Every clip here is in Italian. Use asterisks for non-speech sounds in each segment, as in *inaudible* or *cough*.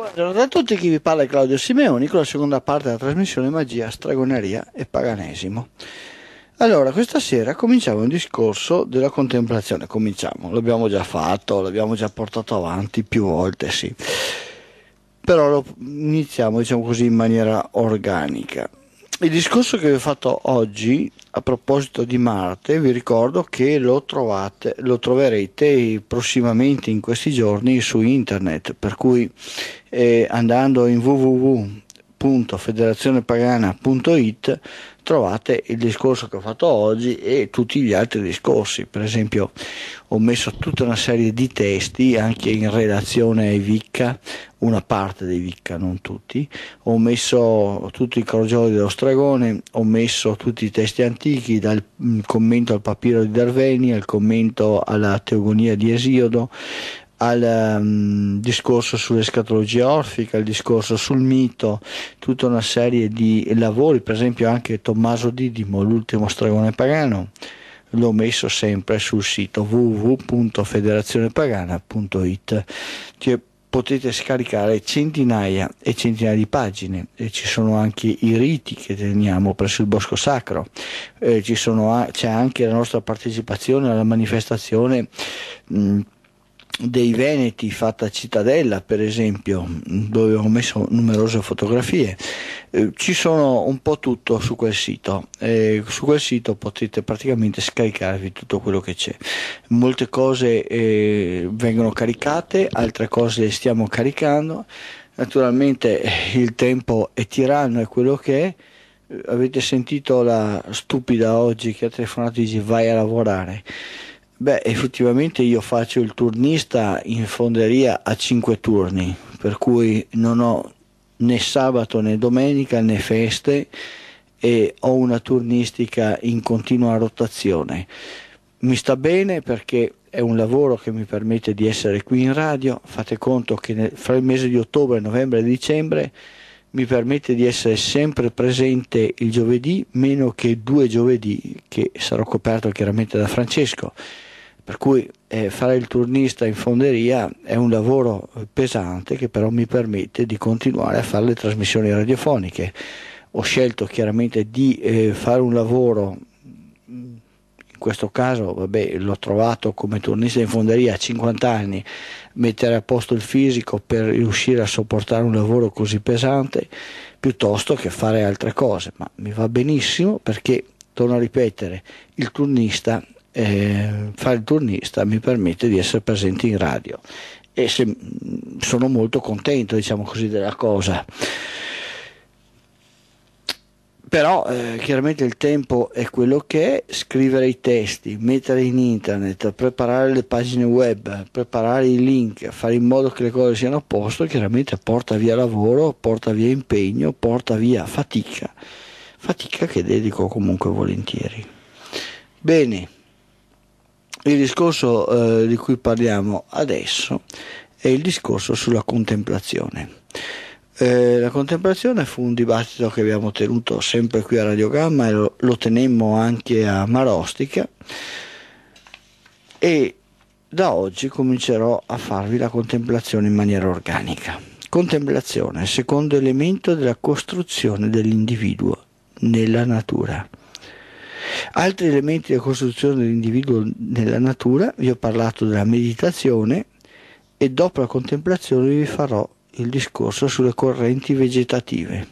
Buongiorno a tutti, chi vi parla è Claudio Simeoni con la seconda parte della trasmissione Magia, Stragoneria e Paganesimo. Allora, questa sera cominciamo un discorso della contemplazione, cominciamo, l'abbiamo già fatto, l'abbiamo già portato avanti più volte, sì, però lo iniziamo diciamo così in maniera organica il discorso che vi ho fatto oggi a proposito di Marte, vi ricordo che lo, trovate, lo troverete prossimamente in questi giorni su internet, per cui eh, andando in www.federazionepagana.it trovate il discorso che ho fatto oggi e tutti gli altri discorsi. Per esempio ho messo tutta una serie di testi anche in relazione ai Vicca, una parte dei Vicca, non tutti, ho messo tutti i crogioli dello stregone, ho messo tutti i testi antichi, dal mm, commento al papiro di Darveni al commento alla teogonia di Esiodo, al um, discorso sull'escatologia orfica, al discorso sul mito, tutta una serie di lavori, per esempio anche Tommaso Didimo, l'ultimo stregone pagano, l'ho messo sempre sul sito www.federazionepagana.it. Cioè, potete scaricare centinaia e centinaia di pagine e ci sono anche i riti che teniamo presso il Bosco Sacro, eh, c'è anche la nostra partecipazione alla manifestazione. Mh, dei Veneti fatta a Cittadella, per esempio, dove ho messo numerose fotografie. Eh, ci sono un po' tutto su quel sito. Eh, su quel sito potete praticamente scaricarvi tutto quello che c'è. Molte cose eh, vengono caricate, altre cose le stiamo caricando. Naturalmente eh, il tempo è tiranno, è quello che è eh, avete sentito la stupida oggi che ha telefonato e dice vai a lavorare Beh, effettivamente io faccio il turnista in fonderia a 5 turni, per cui non ho né sabato né domenica né feste e ho una turnistica in continua rotazione. Mi sta bene perché è un lavoro che mi permette di essere qui in radio, fate conto che fra il mese di ottobre, novembre e dicembre mi permette di essere sempre presente il giovedì, meno che due giovedì che sarò coperto chiaramente da Francesco. Per cui eh, fare il turnista in fonderia è un lavoro eh, pesante che però mi permette di continuare a fare le trasmissioni radiofoniche. Ho scelto chiaramente di eh, fare un lavoro, mm, in questo caso vabbè, l'ho trovato come turnista in fonderia a 50 anni, mettere a posto il fisico per riuscire a sopportare un lavoro così pesante piuttosto che fare altre cose, ma mi va benissimo perché, torno a ripetere, il turnista eh, fare il turnista mi permette di essere presente in radio e se, mm, sono molto contento diciamo così della cosa però eh, chiaramente il tempo è quello che è, scrivere i testi, mettere in internet, preparare le pagine web, preparare i link, fare in modo che le cose siano a posto, chiaramente porta via lavoro, porta via impegno, porta via fatica, fatica che dedico comunque volentieri. Bene. Il discorso eh, di cui parliamo adesso è il discorso sulla contemplazione. Eh, la contemplazione fu un dibattito che abbiamo tenuto sempre qui a Radiogamma e lo, lo tenemmo anche a Marostica e da oggi comincerò a farvi la contemplazione in maniera organica. Contemplazione, secondo elemento della costruzione dell'individuo nella natura. Altri elementi della costruzione dell'individuo nella natura, vi ho parlato della meditazione e dopo la contemplazione vi farò il discorso sulle correnti vegetative.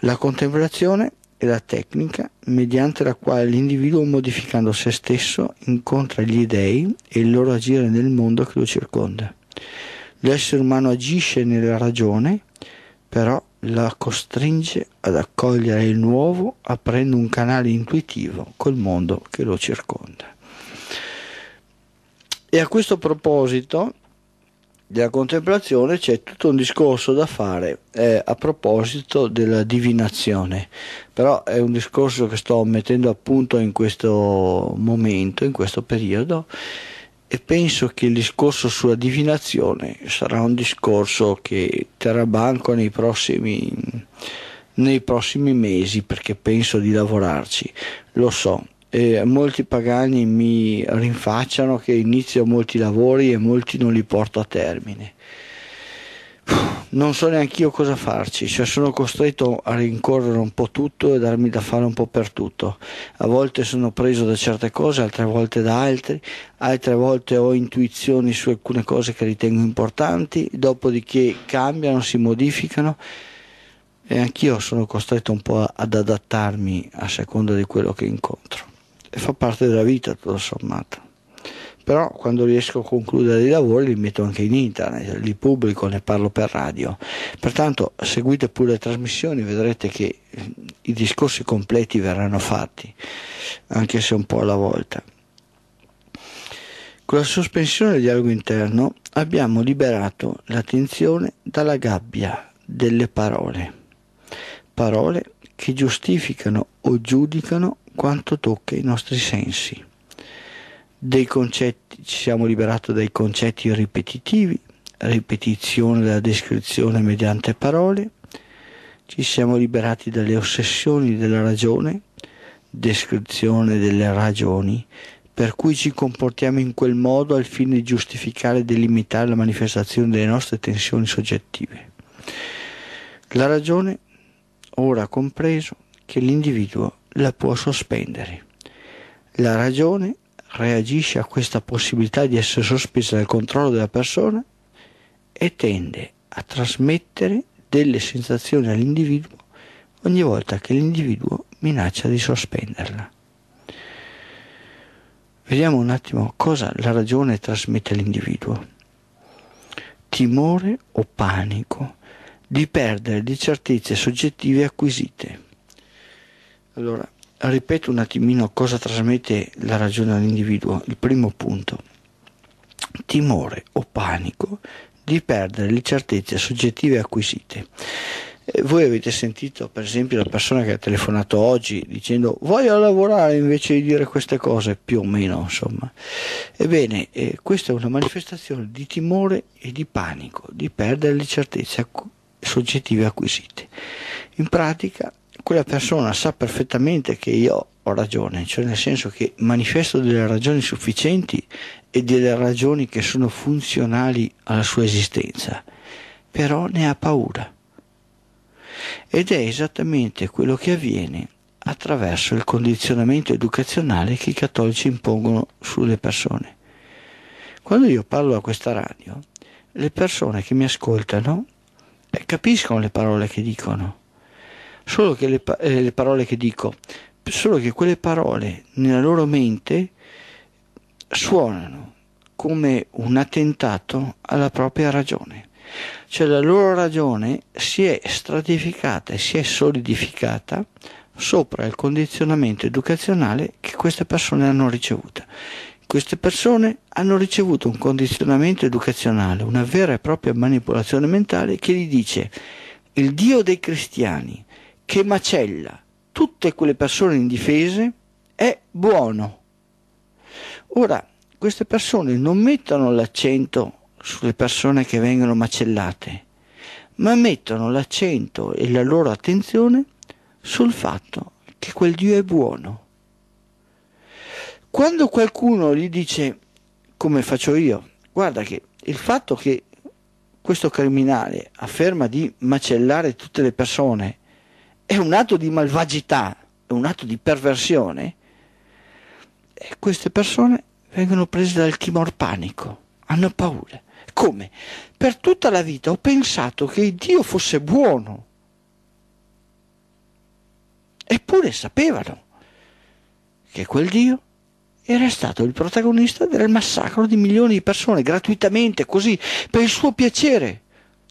La contemplazione è la tecnica mediante la quale l'individuo modificando se stesso incontra gli dei e il loro agire nel mondo che lo circonda. L'essere umano agisce nella ragione, però la costringe ad accogliere il nuovo aprendo un canale intuitivo col mondo che lo circonda. E a questo proposito della contemplazione c'è tutto un discorso da fare eh, a proposito della divinazione, però è un discorso che sto mettendo a punto in questo momento, in questo periodo e penso che il discorso sulla divinazione sarà un discorso che terrà banco nei prossimi, nei prossimi mesi perché penso di lavorarci, lo so. Eh, molti pagani mi rinfacciano che inizio molti lavori e molti non li porto a termine non so neanche io cosa farci, cioè sono costretto a rincorrere un po' tutto e darmi da fare un po' per tutto. A volte sono preso da certe cose, altre volte da altri, altre volte ho intuizioni su alcune cose che ritengo importanti, dopodiché cambiano, si modificano e anch'io sono costretto un po' ad adattarmi a seconda di quello che incontro. E fa parte della vita, tutto sommato però quando riesco a concludere i lavori li metto anche in internet, li pubblico, ne parlo per radio. Pertanto seguite pure le trasmissioni, vedrete che eh, i discorsi completi verranno fatti, anche se un po' alla volta. Con la sospensione del dialogo interno abbiamo liberato l'attenzione dalla gabbia delle parole, parole che giustificano o giudicano quanto tocca i nostri sensi dei concetti, ci siamo liberati dai concetti ripetitivi, ripetizione della descrizione mediante parole, ci siamo liberati dalle ossessioni della ragione, descrizione delle ragioni, per cui ci comportiamo in quel modo al fine di giustificare e delimitare la manifestazione delle nostre tensioni soggettive. La ragione ora ha compreso che l'individuo la può sospendere. La ragione reagisce a questa possibilità di essere sospesa dal controllo della persona e tende a trasmettere delle sensazioni all'individuo ogni volta che l'individuo minaccia di sospenderla. Vediamo un attimo cosa la ragione trasmette all'individuo. Timore o panico di perdere di certezze soggettive acquisite. Allora, ripeto un attimino cosa trasmette la ragione all'individuo. Il primo punto, timore o panico di perdere le certezze soggettive acquisite. Eh, voi avete sentito per esempio la persona che ha telefonato oggi dicendo voglio lavorare invece di dire queste cose, più o meno insomma. Ebbene, eh, questa è una manifestazione di timore e di panico, di perdere le certezze acqu- soggettive acquisite. In pratica quella persona sa perfettamente che io ho ragione, cioè nel senso che manifesto delle ragioni sufficienti e delle ragioni che sono funzionali alla sua esistenza, però ne ha paura. Ed è esattamente quello che avviene attraverso il condizionamento educazionale che i cattolici impongono sulle persone. Quando io parlo a questa radio, le persone che mi ascoltano eh, capiscono le parole che dicono solo che le, eh, le parole che dico, solo che quelle parole nella loro mente suonano come un attentato alla propria ragione. Cioè la loro ragione si è stratificata e si è solidificata sopra il condizionamento educazionale che queste persone hanno ricevuto. Queste persone hanno ricevuto un condizionamento educazionale, una vera e propria manipolazione mentale che gli dice il Dio dei cristiani, che macella tutte quelle persone indifese è buono. Ora, queste persone non mettono l'accento sulle persone che vengono macellate, ma mettono l'accento e la loro attenzione sul fatto che quel Dio è buono. Quando qualcuno gli dice, come faccio io, guarda che il fatto che questo criminale afferma di macellare tutte le persone è un atto di malvagità, è un atto di perversione, e queste persone vengono prese dal timor panico, hanno paura. Come? Per tutta la vita ho pensato che Dio fosse buono, eppure sapevano che quel Dio era stato il protagonista del massacro di milioni di persone gratuitamente, così, per il suo piacere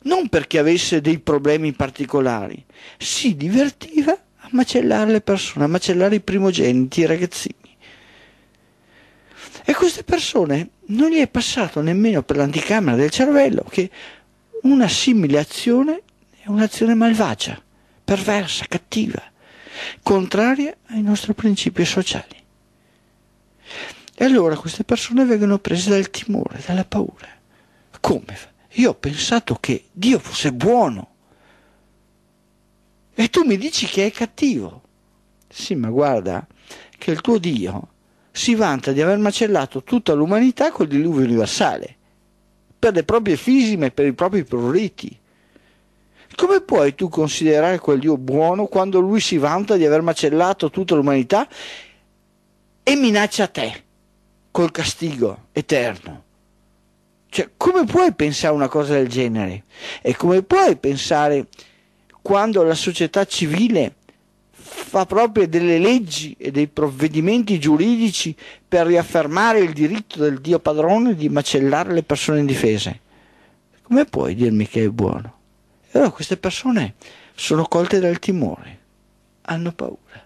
non perché avesse dei problemi particolari, si divertiva a macellare le persone, a macellare i primogeniti, i ragazzini. E queste persone non gli è passato nemmeno per l'anticamera del cervello che una simile azione è un'azione malvagia, perversa, cattiva, contraria ai nostri principi sociali. E allora queste persone vengono prese dal timore, dalla paura. Come? io ho pensato che Dio fosse buono. E tu mi dici che è cattivo. Sì, ma guarda che il tuo Dio si vanta di aver macellato tutta l'umanità col diluvio universale, per le proprie fisime e per i propri pruriti. Come puoi tu considerare quel Dio buono quando lui si vanta di aver macellato tutta l'umanità e minaccia te col castigo eterno? Cioè, come puoi pensare una cosa del genere? E come puoi pensare quando la società civile fa proprio delle leggi e dei provvedimenti giuridici per riaffermare il diritto del Dio padrone di macellare le persone indifese? Come puoi dirmi che è buono? E allora queste persone sono colte dal timore, hanno paura.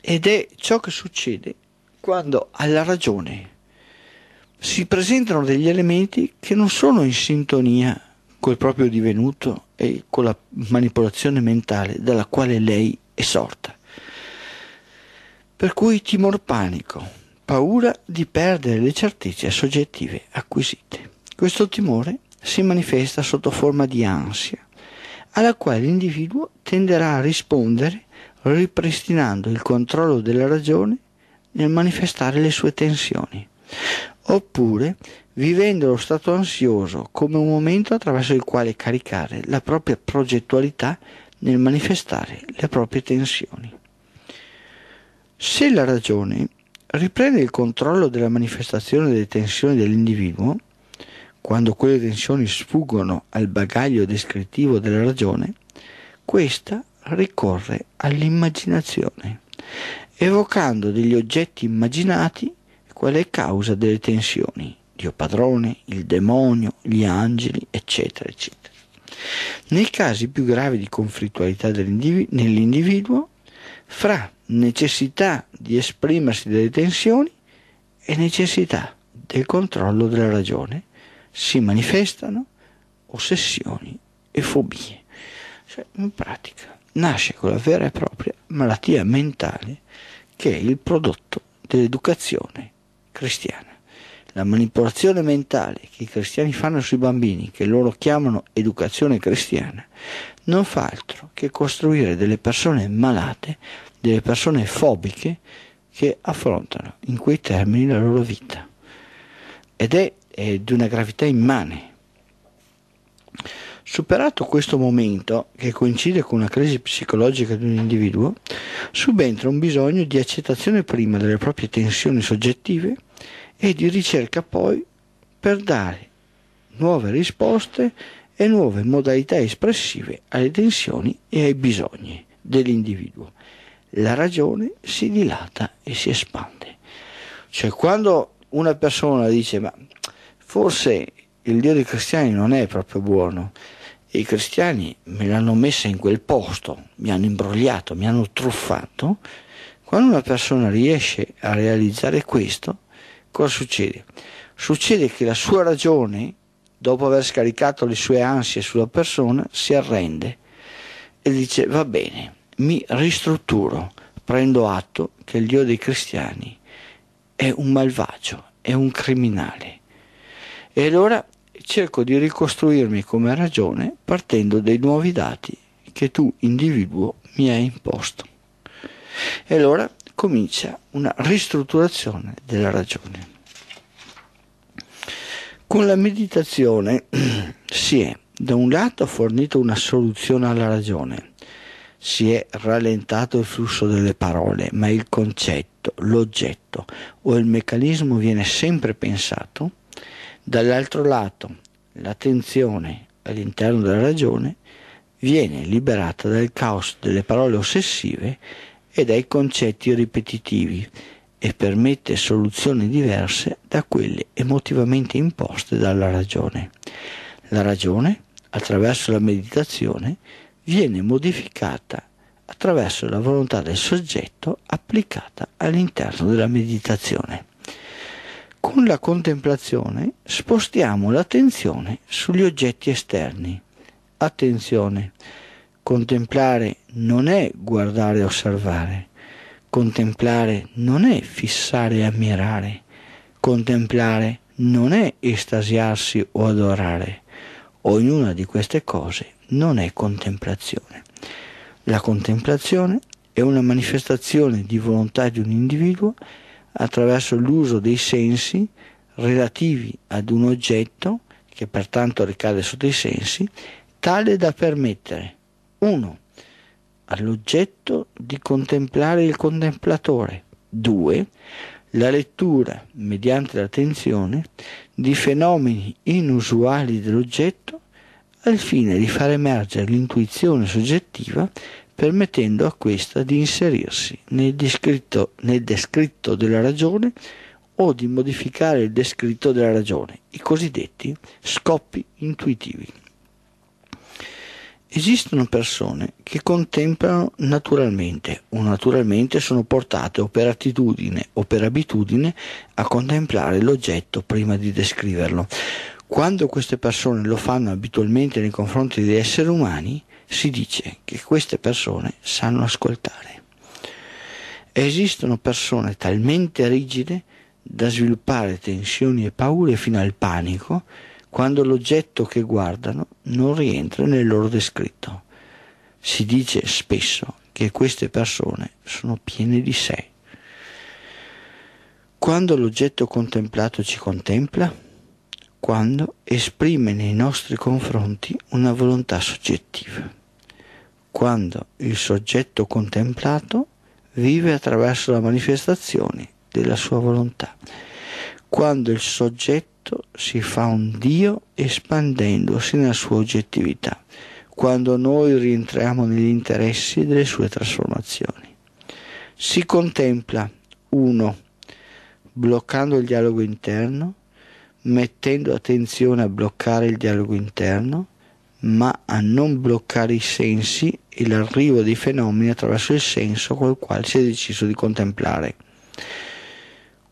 Ed è ciò che succede quando alla ragione si presentano degli elementi che non sono in sintonia col proprio divenuto e con la manipolazione mentale dalla quale lei è sorta. Per cui timor panico, paura di perdere le certezze soggettive acquisite. Questo timore si manifesta sotto forma di ansia, alla quale l'individuo tenderà a rispondere ripristinando il controllo della ragione nel manifestare le sue tensioni oppure vivendo lo stato ansioso come un momento attraverso il quale caricare la propria progettualità nel manifestare le proprie tensioni. Se la ragione riprende il controllo della manifestazione delle tensioni dell'individuo, quando quelle tensioni sfuggono al bagaglio descrittivo della ragione, questa ricorre all'immaginazione, evocando degli oggetti immaginati qual è causa delle tensioni, Dio padrone, il demonio, gli angeli, eccetera, eccetera. Nei casi più gravi di conflittualità nell'individuo, fra necessità di esprimersi delle tensioni e necessità del controllo della ragione, si manifestano ossessioni e fobie. Cioè, in pratica, nasce con la vera e propria malattia mentale che è il prodotto dell'educazione cristiana. La manipolazione mentale che i cristiani fanno sui bambini, che loro chiamano educazione cristiana, non fa altro che costruire delle persone malate, delle persone fobiche che affrontano in quei termini la loro vita. Ed è, è di una gravità immane. Superato questo momento, che coincide con una crisi psicologica di un individuo, subentra un bisogno di accettazione prima delle proprie tensioni soggettive e di ricerca poi per dare nuove risposte e nuove modalità espressive alle tensioni e ai bisogni dell'individuo. La ragione si dilata e si espande. Cioè quando una persona dice ma forse il Dio dei cristiani non è proprio buono, e i cristiani me l'hanno messa in quel posto, mi hanno imbrogliato, mi hanno truffato, quando una persona riesce a realizzare questo, Cosa succede? Succede che la sua ragione, dopo aver scaricato le sue ansie sulla persona, si arrende e dice va bene, mi ristrutturo, prendo atto che il Dio dei cristiani è un malvagio, è un criminale. E allora cerco di ricostruirmi come ragione partendo dai nuovi dati che tu individuo mi hai imposto. E allora comincia una ristrutturazione della ragione. Con la meditazione *clears throat* si è, da un lato, fornito una soluzione alla ragione, si è rallentato il flusso delle parole, ma il concetto, l'oggetto o il meccanismo viene sempre pensato, dall'altro lato l'attenzione all'interno della ragione viene liberata dal caos delle parole ossessive e dai concetti ripetitivi e permette soluzioni diverse da quelle emotivamente imposte dalla ragione. La ragione, attraverso la meditazione, viene modificata attraverso la volontà del soggetto applicata all'interno della meditazione. Con la contemplazione spostiamo l'attenzione sugli oggetti esterni. Attenzione! Contemplare non è guardare e osservare, contemplare non è fissare e ammirare, contemplare non è estasiarsi o adorare. Ognuna di queste cose non è contemplazione. La contemplazione è una manifestazione di volontà di un individuo attraverso l'uso dei sensi relativi ad un oggetto, che pertanto ricade sotto i sensi, tale da permettere 1. All'oggetto di contemplare il contemplatore. 2. La lettura, mediante l'attenzione, di fenomeni inusuali dell'oggetto al fine di far emergere l'intuizione soggettiva permettendo a questa di inserirsi nel descritto, nel descritto della ragione o di modificare il descritto della ragione, i cosiddetti scoppi intuitivi. Esistono persone che contemplano naturalmente o naturalmente sono portate o per attitudine o per abitudine a contemplare l'oggetto prima di descriverlo. Quando queste persone lo fanno abitualmente nei confronti di esseri umani, si dice che queste persone sanno ascoltare. Esistono persone talmente rigide da sviluppare tensioni e paure fino al panico quando l'oggetto che guardano non rientra nel loro descritto. Si dice spesso che queste persone sono piene di sé. Quando l'oggetto contemplato ci contempla, quando esprime nei nostri confronti una volontà soggettiva, quando il soggetto contemplato vive attraverso la manifestazione della sua volontà, quando il soggetto Cristo si fa un Dio espandendosi nella sua oggettività, quando noi rientriamo negli interessi delle sue trasformazioni. Si contempla, uno, bloccando il dialogo interno, mettendo attenzione a bloccare il dialogo interno, ma a non bloccare i sensi e l'arrivo dei fenomeni attraverso il senso col quale si è deciso di contemplare.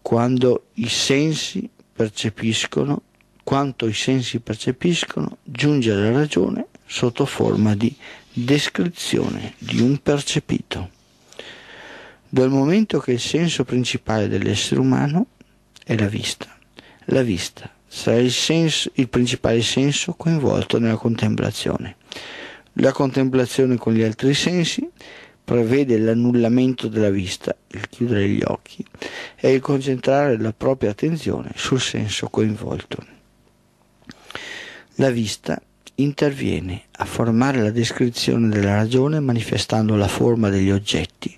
Quando i sensi percepiscono, quanto i sensi percepiscono, giunge alla ragione sotto forma di descrizione di un percepito. Dal momento che il senso principale dell'essere umano è la vista, la vista sarà il, senso, il principale senso coinvolto nella contemplazione. La contemplazione con gli altri sensi prevede l'annullamento della vista, il chiudere gli occhi e il concentrare la propria attenzione sul senso coinvolto. La vista interviene a formare la descrizione della ragione manifestando la forma degli oggetti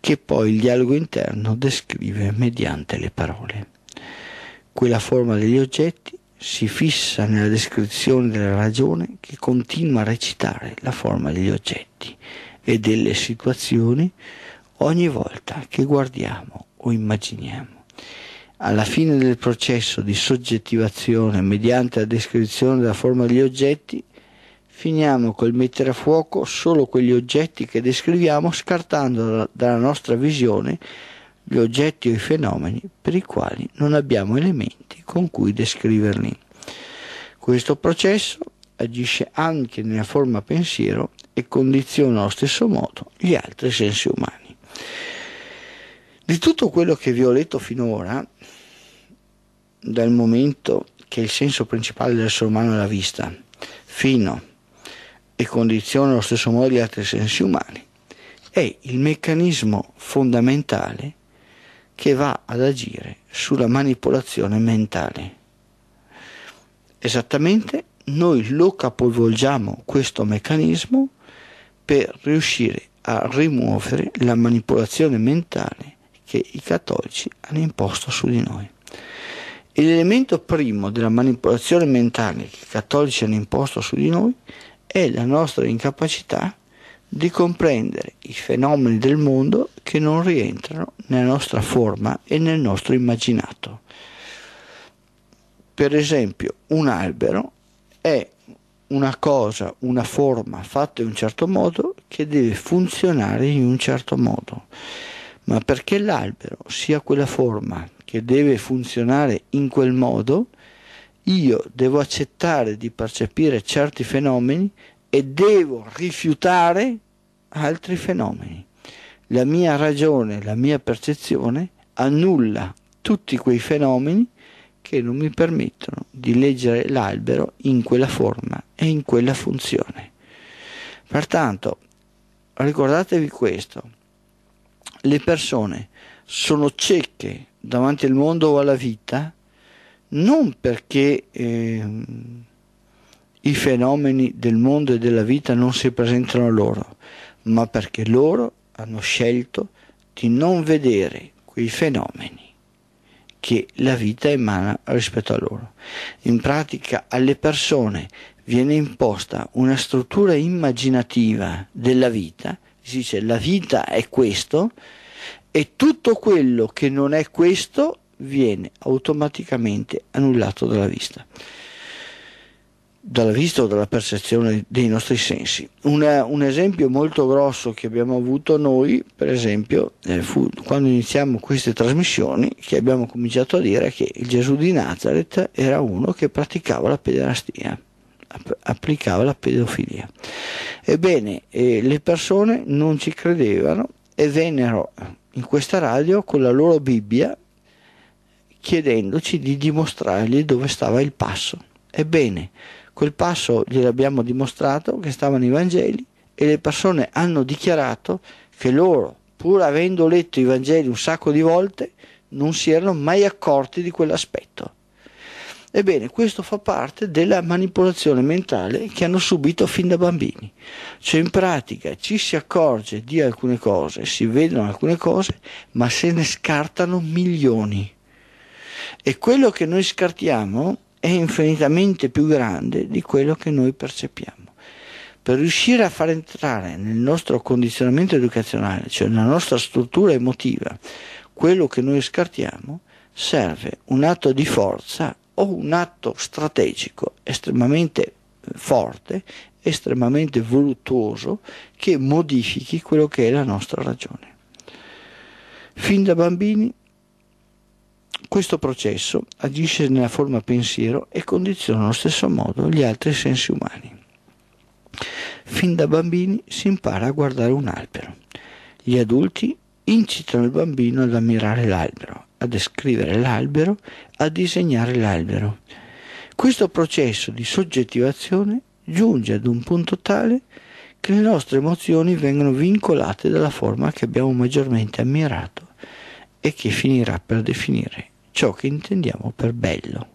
che poi il dialogo interno descrive mediante le parole. Quella forma degli oggetti si fissa nella descrizione della ragione che continua a recitare la forma degli oggetti e delle situazioni ogni volta che guardiamo o immaginiamo. Alla fine del processo di soggettivazione mediante la descrizione della forma degli oggetti, finiamo col mettere a fuoco solo quegli oggetti che descriviamo scartando dalla nostra visione gli oggetti o i fenomeni per i quali non abbiamo elementi con cui descriverli. Questo processo agisce anche nella forma pensiero e condiziona allo stesso modo gli altri sensi umani. Di tutto quello che vi ho letto finora, dal momento che il senso principale dell'essere umano è la vista, fino e condiziona allo stesso modo gli altri sensi umani, è il meccanismo fondamentale che va ad agire sulla manipolazione mentale. Esattamente noi lo capovolgiamo questo meccanismo per riuscire a rimuovere la manipolazione mentale che i cattolici hanno imposto su di noi. E l'elemento primo della manipolazione mentale che i cattolici hanno imposto su di noi è la nostra incapacità di comprendere i fenomeni del mondo che non rientrano nella nostra forma e nel nostro immaginato. Per esempio, un albero è una cosa, una forma fatta in un certo modo che deve funzionare in un certo modo. Ma perché l'albero sia quella forma che deve funzionare in quel modo, io devo accettare di percepire certi fenomeni e devo rifiutare altri fenomeni. La mia ragione, la mia percezione annulla tutti quei fenomeni che non mi permettono di leggere l'albero in quella forma e in quella funzione. Pertanto, ricordatevi questo, le persone sono cieche davanti al mondo o alla vita non perché eh, i fenomeni del mondo e della vita non si presentano loro, ma perché loro hanno scelto di non vedere quei fenomeni che la vita emana rispetto a loro. In pratica alle persone viene imposta una struttura immaginativa della vita, si dice la vita è questo e tutto quello che non è questo viene automaticamente annullato dalla vista dalla vista o dalla percezione dei nostri sensi. Una, un esempio molto grosso che abbiamo avuto noi, per esempio, eh, fu quando iniziamo queste trasmissioni che abbiamo cominciato a dire che il Gesù di Nazareth era uno che praticava la pederastia, app- applicava la pedofilia. Ebbene, eh, le persone non ci credevano e vennero in questa radio con la loro Bibbia chiedendoci di dimostrargli dove stava il passo. Ebbene, Quel passo gliel'abbiamo dimostrato che stavano i Vangeli e le persone hanno dichiarato che loro, pur avendo letto i Vangeli un sacco di volte, non si erano mai accorti di quell'aspetto. Ebbene, questo fa parte della manipolazione mentale che hanno subito fin da bambini. Cioè in pratica ci si accorge di alcune cose, si vedono alcune cose, ma se ne scartano milioni. E quello che noi scartiamo è infinitamente più grande di quello che noi percepiamo. Per riuscire a far entrare nel nostro condizionamento educazionale, cioè nella nostra struttura emotiva, quello che noi scartiamo, serve un atto di forza o un atto strategico estremamente forte, estremamente voluttuoso, che modifichi quello che è la nostra ragione. Fin da bambini questo processo agisce nella forma pensiero e condiziona allo stesso modo gli altri sensi umani. Fin da bambini si impara a guardare un albero. Gli adulti incitano il bambino ad ammirare l'albero, a descrivere l'albero, a disegnare l'albero. Questo processo di soggettivazione giunge ad un punto tale che le nostre emozioni vengono vincolate dalla forma che abbiamo maggiormente ammirato e che finirà per definire ciò che intendiamo per bello.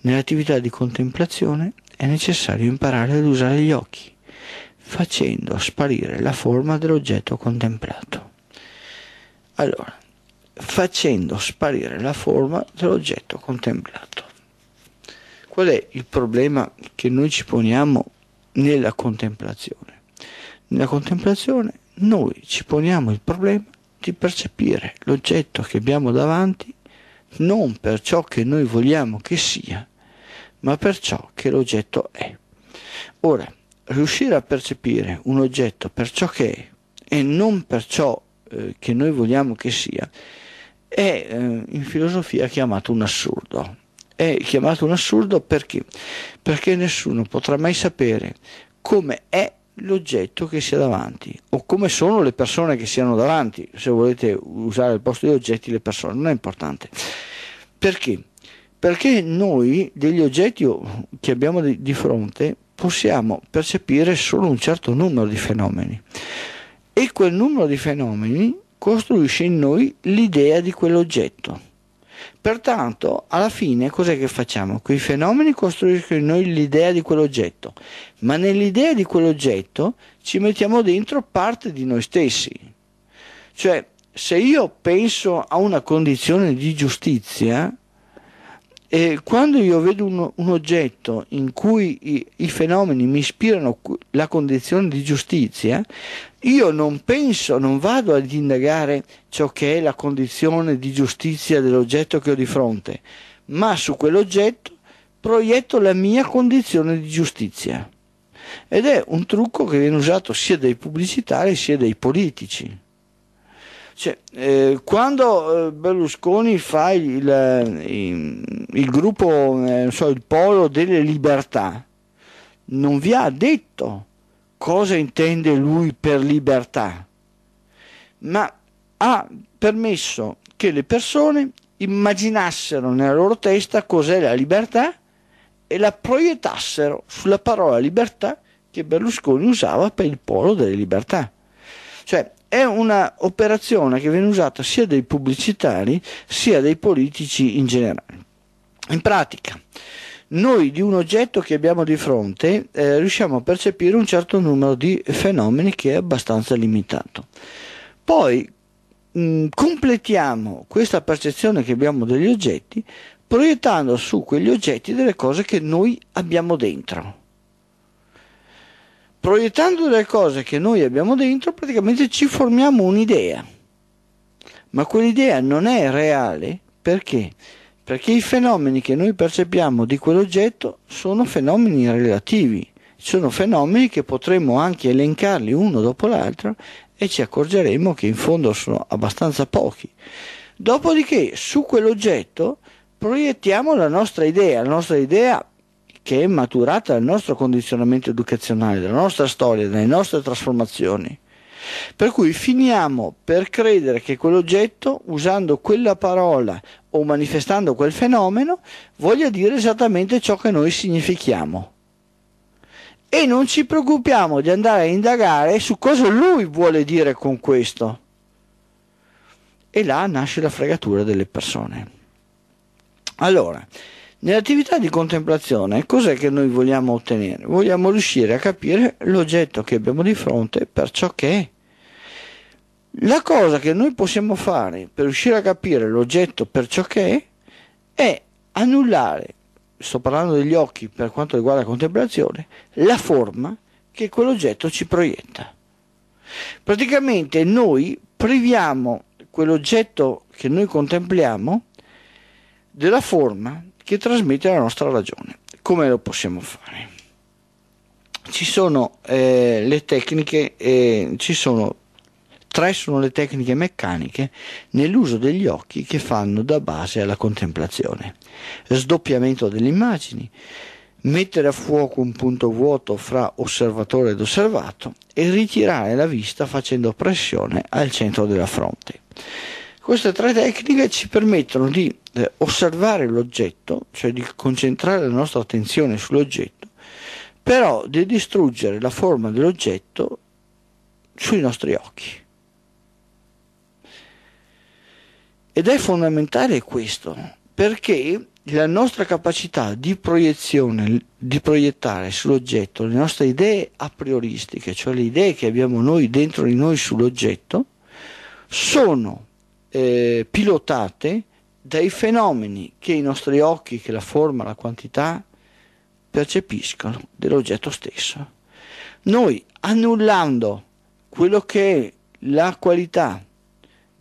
Nell'attività di contemplazione è necessario imparare ad usare gli occhi, facendo sparire la forma dell'oggetto contemplato. Allora, facendo sparire la forma dell'oggetto contemplato. Qual è il problema che noi ci poniamo nella contemplazione? Nella contemplazione noi ci poniamo il problema di percepire l'oggetto che abbiamo davanti non per ciò che noi vogliamo che sia, ma per ciò che l'oggetto è. Ora, riuscire a percepire un oggetto per ciò che è e non per ciò eh, che noi vogliamo che sia, è eh, in filosofia chiamato un assurdo. È chiamato un assurdo perché? Perché nessuno potrà mai sapere come è l'oggetto che sia davanti o come sono le persone che siano davanti se volete usare il posto degli oggetti le persone non è importante perché perché noi degli oggetti che abbiamo di fronte possiamo percepire solo un certo numero di fenomeni e quel numero di fenomeni costruisce in noi l'idea di quell'oggetto Pertanto, alla fine, cos'è che facciamo? Quei fenomeni costruiscono in noi l'idea di quell'oggetto, ma nell'idea di quell'oggetto ci mettiamo dentro parte di noi stessi. Cioè, se io penso a una condizione di giustizia, e quando io vedo un, un oggetto in cui i, i, fenomeni mi ispirano la condizione di giustizia, io non penso, non vado ad indagare ciò che è la condizione di giustizia dell'oggetto che ho di fronte, ma su quell'oggetto proietto la mia condizione di giustizia. Ed è un trucco che viene usato sia dai pubblicitari sia dai politici. Cioè, eh, quando eh, Berlusconi fa il, il, eh, il gruppo, eh, so, il polo delle libertà, non vi ha detto cosa intende lui per libertà, ma ha permesso che le persone immaginassero nella loro testa cos'è la libertà e la proiettassero sulla parola libertà che Berlusconi usava per il polo delle libertà. Cioè, è un'operazione che viene usata sia dai pubblicitari sia dai politici in generale. In pratica, noi di un oggetto che abbiamo di fronte eh, riusciamo a percepire un certo numero di fenomeni che è abbastanza limitato. Poi mh, mm, completiamo questa percezione che abbiamo degli oggetti proiettando su quegli oggetti delle cose che noi abbiamo dentro. Proiettando delle cose che noi abbiamo dentro praticamente ci formiamo un'idea, ma quell'idea non è reale perché? Perché i fenomeni che noi percepiamo di quell'oggetto sono fenomeni relativi, sono fenomeni che potremmo anche elencarli uno dopo l'altro e ci accorgeremo che in fondo sono abbastanza pochi. Dopodiché su quell'oggetto proiettiamo la nostra idea, la nostra idea che è maturata dal nostro condizionamento educazionale, dalla nostra storia, dalle nostre trasformazioni. Per cui finiamo per credere che quell'oggetto, usando quella parola o manifestando quel fenomeno, voglia dire esattamente ciò che noi significhiamo. E non ci preoccupiamo di andare a indagare su cosa lui vuole dire con questo. E là nasce la fregatura delle persone. Allora, Nell'attività di contemplazione cos'è che noi vogliamo ottenere? Vogliamo riuscire a capire l'oggetto che abbiamo di fronte per ciò che è. La cosa che noi possiamo fare per riuscire a capire l'oggetto per ciò che è è annullare, sto parlando degli occhi per quanto riguarda la contemplazione, la forma che quell'oggetto ci proietta. Praticamente noi priviamo quell'oggetto che noi contempliamo della forma che trasmette la nostra ragione. Come lo possiamo fare? Ci sono eh, le tecniche, eh, ci sono Tre sono le tecniche meccaniche nell'uso degli occhi che fanno da base alla contemplazione. Sdoppiamento delle immagini, mettere a fuoco un punto vuoto fra osservatore ed osservato e ritirare la vista facendo pressione al centro della fronte. Queste tre tecniche ci permettono di eh, osservare l'oggetto, cioè di concentrare la nostra attenzione sull'oggetto, però di distruggere la forma dell'oggetto sui nostri occhi. Ed è fondamentale questo, perché la nostra capacità di proiezione, di proiettare sull'oggetto le nostre idee a prioristiche, cioè le idee che abbiamo noi dentro di noi sull'oggetto, sono eh, pilotate dai fenomeni che i nostri occhi, che la forma, la quantità, percepiscono dell'oggetto stesso. Noi annullando quello che è la qualità,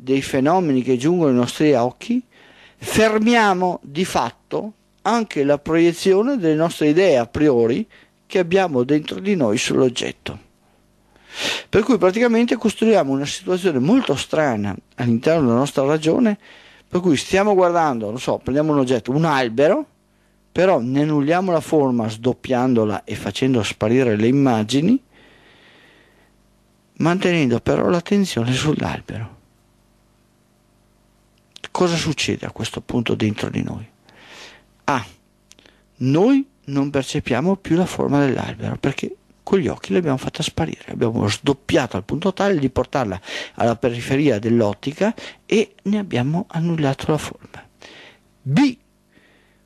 dei fenomeni che giungono ai nostri occhi, fermiamo di fatto anche la proiezione delle nostre idee a priori che abbiamo dentro di noi sull'oggetto. Per cui praticamente costruiamo una situazione molto strana all'interno della nostra ragione, per cui stiamo guardando, non so, prendiamo un oggetto, un albero, però ne annulliamo la forma sdoppiandola e facendo sparire le immagini, mantenendo però l'attenzione sull'albero. Cosa succede a questo punto dentro di noi? A. Ah, noi non percepiamo più la forma dell'albero perché con gli occhi l'abbiamo fatta sparire, abbiamo sdoppiato al punto tale di portarla alla periferia dell'ottica e ne abbiamo annullato la forma. B.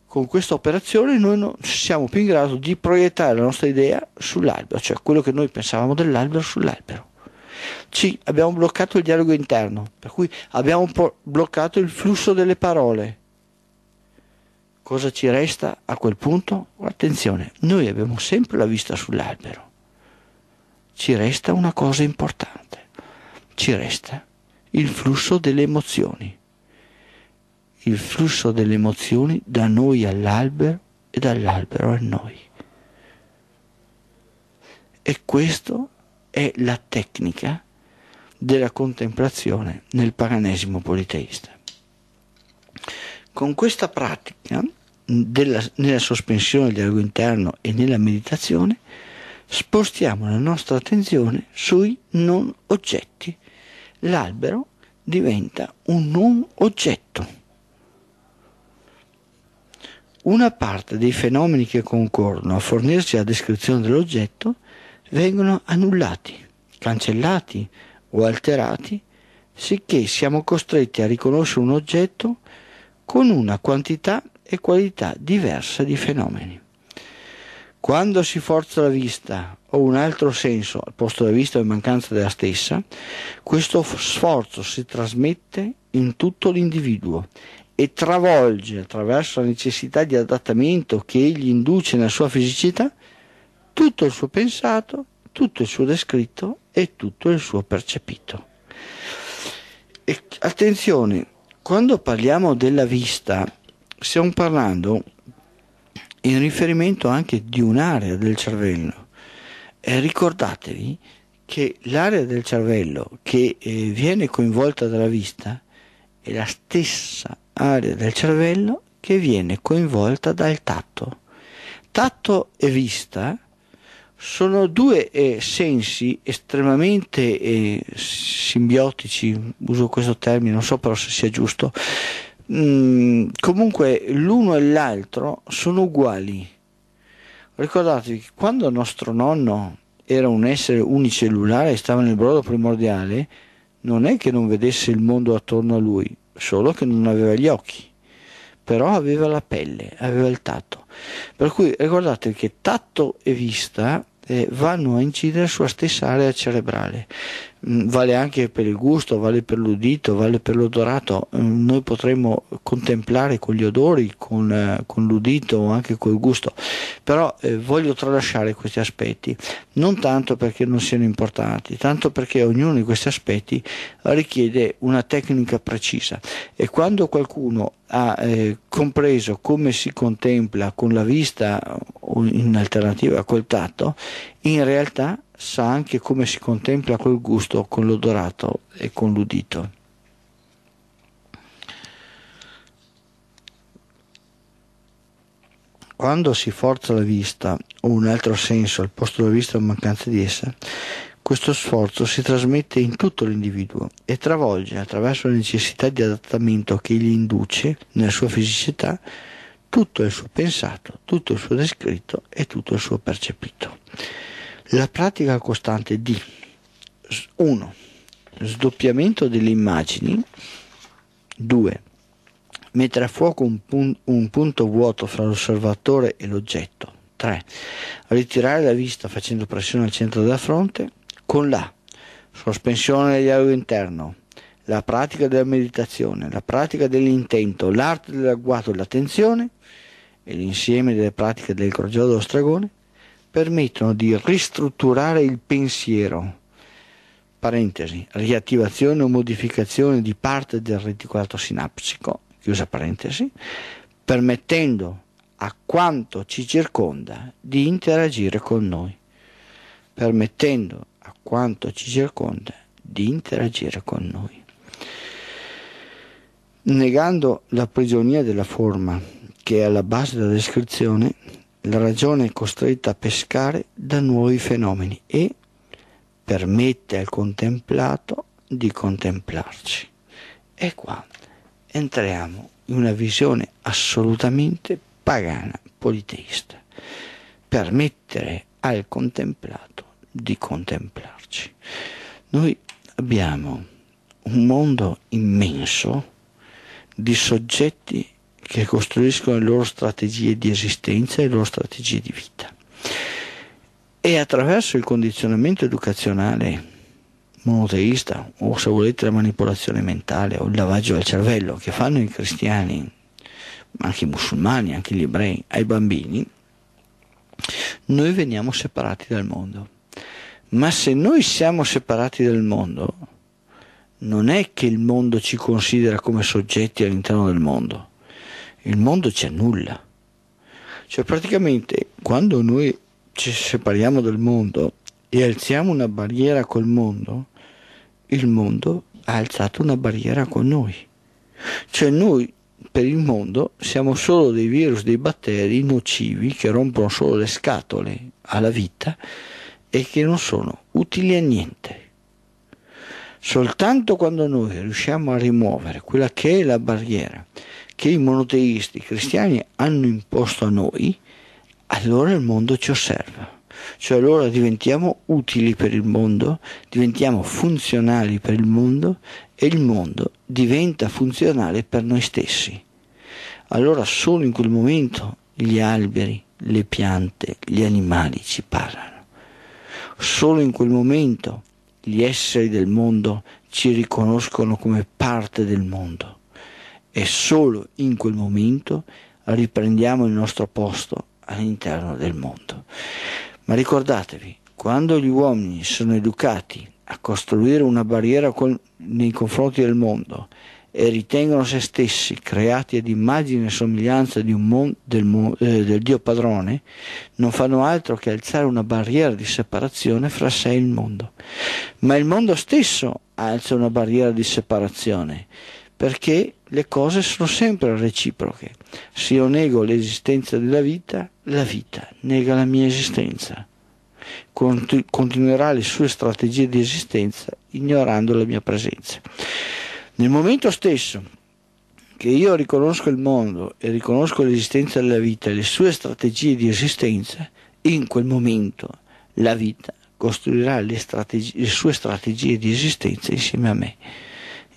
Con questa operazione noi non siamo più in grado di proiettare la nostra idea sull'albero, cioè quello che noi pensavamo dell'albero sull'albero ci abbiamo bloccato il dialogo interno, per cui abbiamo bloccato il flusso delle parole. Cosa ci resta a quel punto? Attenzione, noi abbiamo sempre la vista sull'albero. Ci resta una cosa importante, ci resta il flusso delle emozioni. Il flusso delle emozioni da noi all'albero e dall'albero a noi. E questa è la tecnica della contemplazione nel paganesimo politeista. Con questa pratica, della, nella sospensione del dialogo interno e nella meditazione, spostiamo la nostra attenzione sui non oggetti. L'albero diventa un non oggetto. Una parte dei fenomeni che concorrono a fornirci la descrizione dell'oggetto vengono annullati, cancellati, o alterati, sicché siamo costretti a riconoscere un oggetto con una quantità e qualità diversa di fenomeni. Quando si forza la vista o un altro senso al posto della vista o in mancanza della stessa, questo sforzo si trasmette in tutto l'individuo e travolge attraverso la necessità di adattamento che egli induce nella sua fisicità tutto il suo pensato, tutto il suo descritto e tutto il suo percepito. E attenzione, quando parliamo della vista, stiamo parlando in riferimento anche di un'area del cervello. E ricordatevi che l'area del cervello che eh, viene coinvolta dalla vista è la stessa area del cervello che viene coinvolta dal tatto. Tatto e vista sono due eh, sensi estremamente eh, simbiotici, uso questo termine, non so però se sia giusto. Mm, comunque l'uno e l'altro sono uguali. Ricordatevi che quando nostro nonno era un essere unicellulare e stava nel brodo primordiale, non è che non vedesse il mondo attorno a lui, solo che non aveva gli occhi però aveva la pelle, aveva il tatto. Per cui ricordate che tatto e vista eh, vanno a incidere sulla stessa area cerebrale. Mm, vale anche per il gusto, vale per l'udito, vale per l'odorato. Mm, noi potremmo contemplare con gli odori, con, eh, con l'udito o anche col gusto, però eh, voglio tralasciare questi aspetti, non tanto perché non siano importanti, tanto perché ognuno di questi aspetti richiede una tecnica precisa e quando qualcuno ha eh, compreso come si contempla con la vista o in alternativa col tatto, in realtà sa anche come si contempla col gusto, con l'odorato e con l'udito. Quando si forza la vista o un altro senso al posto della vista o mancanza di essa, questo sforzo si trasmette in tutto l'individuo e travolge, attraverso la necessità di adattamento che gli induce nella sua fisicità, tutto il suo pensato, tutto il suo descritto e tutto il suo percepito. La pratica costante di 1. Sdoppiamento delle immagini 2. Mettere a fuoco un, pun- un punto vuoto fra l'osservatore e l'oggetto 3. Ritirare la vista facendo pressione al centro della fronte con la sospensione dell'aereo interno, la pratica della meditazione, la pratica dell'intento, l'arte dell'agguato e l'attenzione e l'insieme delle pratiche del crogiolo dello stragone permettono di ristrutturare il pensiero, parentesi, riattivazione o modificazione di parte del reticolato sinapsico, chiusa parentesi, permettendo a quanto ci circonda di interagire con noi, permettendo a quanto ci circonda di interagire con noi. Negando la prigionia della forma che è alla base della descrizione, la ragione è costretta a pescare da nuovi fenomeni e permette al contemplato di contemplarci. E qua entriamo in una visione assolutamente pagana, politeista, permettere al contemplato di contemplarci. Noi abbiamo un mondo immenso di soggetti che costruiscono le loro strategie di esistenza e le loro strategie di vita. E attraverso il condizionamento educazionale monoteista, o se volete la manipolazione mentale, o il lavaggio del cervello che fanno i cristiani, ma anche i musulmani, anche gli ebrei, ai bambini, noi veniamo separati dal mondo. Ma se noi siamo separati dal mondo, non è che il mondo ci considera come soggetti all'interno del mondo, il mondo ci annulla. Cioè praticamente quando noi ci separiamo dal mondo e alziamo una barriera col mondo, il mondo ha alzato una barriera con noi. Cioè noi per il mondo siamo solo dei virus, dei batteri nocivi che rompono solo le scatole alla vita e che non sono utili a niente. Soltanto quando noi riusciamo a rimuovere quella che è la barriera che i monoteisti cristiani hanno imposto a noi, allora il mondo ci osserva. Cioè allora diventiamo utili per il mondo, diventiamo funzionali per il mondo e il mondo diventa funzionale per noi stessi. Allora solo in quel momento gli alberi, le piante, gli animali ci parlano. Solo in quel momento gli esseri del mondo ci riconoscono come parte del mondo e solo in quel momento riprendiamo il nostro posto all'interno del mondo. Ma ricordatevi, quando gli uomini sono educati a costruire una barriera con, nei confronti del mondo e ritengono se stessi creati ad immagine e somiglianza mon, del, eh, del Dio padrone, non fanno altro che alzare una barriera di separazione fra sé e il mondo. Ma il mondo stesso alza una barriera di separazione perché le cose sono sempre reciproche. Se io nego l'esistenza della vita, la vita nega la mia esistenza. Continuerà le sue strategie di esistenza ignorando la mia presenza. Nel momento stesso che io riconosco il mondo e riconosco l'esistenza della vita e le sue strategie di esistenza, in quel momento la vita costruirà le, strategi- le sue strategie di esistenza insieme a me.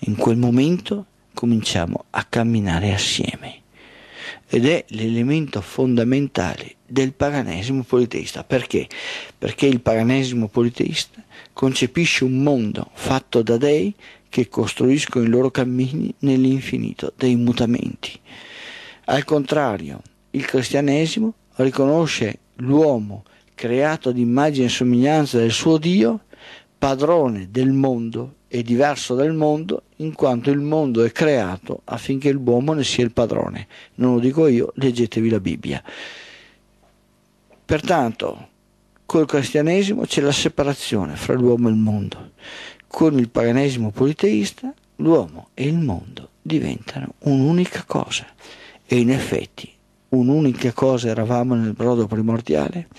In quel momento cominciamo a camminare assieme ed è l'elemento fondamentale del paganesimo politeista. Perché? Perché il paganesimo politeista concepisce un mondo fatto da dei che costruiscono i loro cammini nell'infinito dei mutamenti. Al contrario, il cristianesimo riconosce l'uomo creato ad immagine e somiglianza del suo Dio, padrone del mondo è diverso dal mondo in quanto il mondo è creato affinché l'uomo ne sia il padrone. Non lo dico io, leggetevi la Bibbia. Pertanto, col cristianesimo c'è la separazione fra l'uomo e il mondo. Con il paganesimo politeista l'uomo e il mondo diventano un'unica cosa. E in effetti, un'unica cosa eravamo nel brodo primordiale,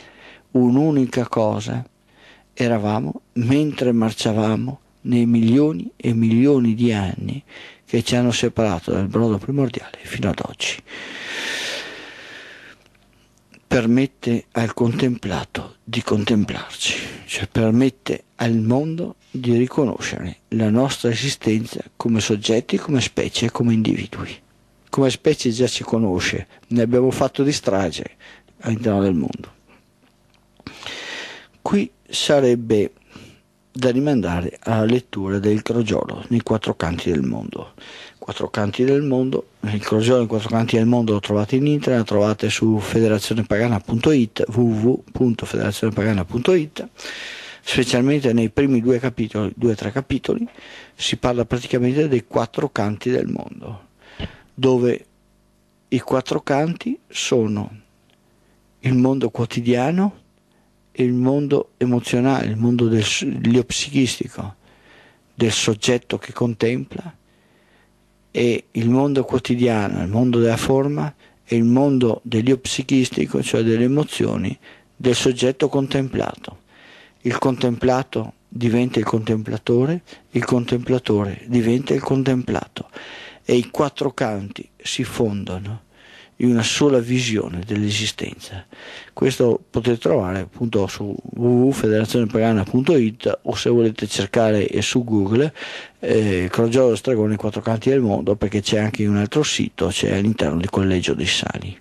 un'unica cosa eravamo mentre marciavamo nei milioni e milioni di anni che ci hanno separato dal brodo primordiale fino ad oggi. Permette al contemplato di contemplarci, cioè permette al mondo di riconoscere la nostra esistenza come soggetti, come specie, come individui. Come specie già ci conosce, ne abbiamo fatto di strage all'interno del mondo. Qui sarebbe da rimandare alla lettura del crogiolo nei quattro canti del mondo. Quattro canti del mondo, il crogiolo nei quattro canti del mondo lo trovate in internet, lo trovate su federazionepagana.it, www.federazionepagana.it, specialmente nei primi due capitoli, due o tre capitoli, si parla praticamente dei quattro canti del mondo, dove i quattro canti sono il mondo quotidiano, il mondo emozionale, il mondo del, dello psichistico, del soggetto che contempla e il mondo quotidiano, il mondo della forma e il mondo dello psichistico, cioè delle emozioni, del soggetto contemplato. Il contemplato diventa il contemplatore, il contemplatore diventa il contemplato e i quattro canti si fondono in una sola visione dell'esistenza. Questo potete trovare appunto su www.federazionepagana.it o se volete cercare su Google eh, Crogiolo Stragone Quattro Canti del Mondo perché c'è anche un altro sito, c'è all'interno del Collegio dei Sali.